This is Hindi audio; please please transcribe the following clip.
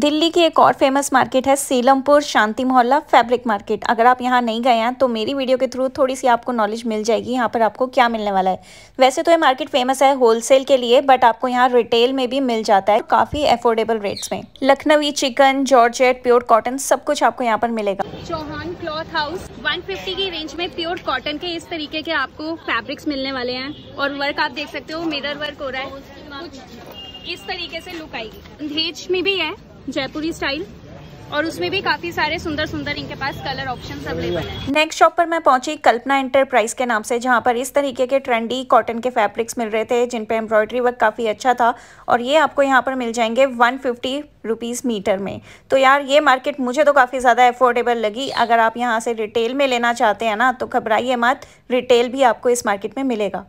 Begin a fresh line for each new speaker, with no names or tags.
दिल्ली की एक और फेमस मार्केट है सीलमपुर शांति मोहल्ला फैब्रिक मार्केट अगर आप यहाँ नहीं गए हैं तो मेरी वीडियो के थ्रू थोड़ी सी आपको नॉलेज मिल जाएगी यहाँ पर आपको क्या मिलने वाला है वैसे तो ये मार्केट फेमस है होलसेल के लिए बट आपको यहाँ रिटेल में भी मिल जाता है काफ़ी अफोर्डेबल रेट्स में लखनवी चिकन जॉर्जेट प्योर कॉटन सब कुछ आपको यहाँ पर मिलेगा
चौहान क्लॉथ हाउस फिफ्टी की रेंज में प्योर कॉटन के इस तरीके के आपको फेब्रिक्स मिलने वाले हैं और वर्क आप देख सकते हो मिरर वर्क हो रहा है कुछ इस तरीके से लुक आएगी अंधेज में भी है जयपुरी स्टाइल और उसमें भी काफी सारे सुंदर सुंदर इनके पास कलर ऑप्शन
अवेलेबल है नेक्स्ट शॉप पर मैं पहुंची कल्पना एंटरप्राइज के नाम से जहां पर इस तरीके के ट्रेंडी कॉटन के फैब्रिक्स मिल रहे थे जिन पे एम्ब्रॉयडरी वर्क काफ़ी अच्छा था और ये आपको यहाँ पर मिल जाएंगे वन फिफ्टी रुपीज़ मीटर में तो यार ये मार्केट मुझे तो काफ़ी ज़्यादा एफोर्डेबल लगी अगर आप यहाँ से रिटेल में लेना चाहते हैं ना तो घबराइए मत रिटेल भी आपको इस मार्केट में मिलेगा